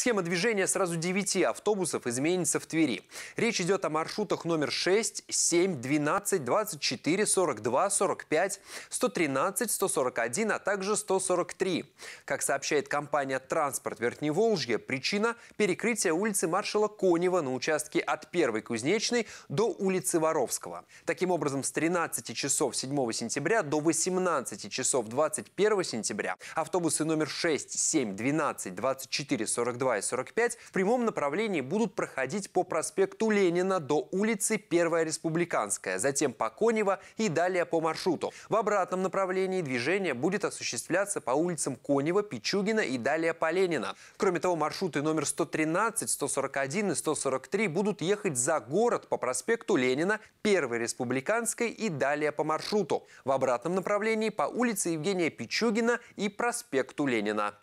Схема движения сразу 9 автобусов изменится в Твери. Речь идет о маршрутах номер 6, 7, 12, 24, 42, 45, 113, 141, а также 143. Как сообщает компания «Транспорт Верхневолжья», причина – перекрытие улицы маршала Конева на участке от первой Кузнечной до улицы Воровского. Таким образом, с 13 часов 7 сентября до 18 часов 21 сентября автобусы номер 6, 7, 12, 24, 42, 42 45 в прямом направлении будут проходить по проспекту Ленина до улицы Первая Республиканская, затем по Конева и далее по маршруту. В обратном направлении движение будет осуществляться по улицам Конева, Пичугина и далее по Ленина. Кроме того, маршруты номер 113, 141 и 143 будут ехать за город по проспекту Ленина, Первой Республиканской и далее по маршруту. В обратном направлении по улице Евгения Пичугина и проспекту Ленина.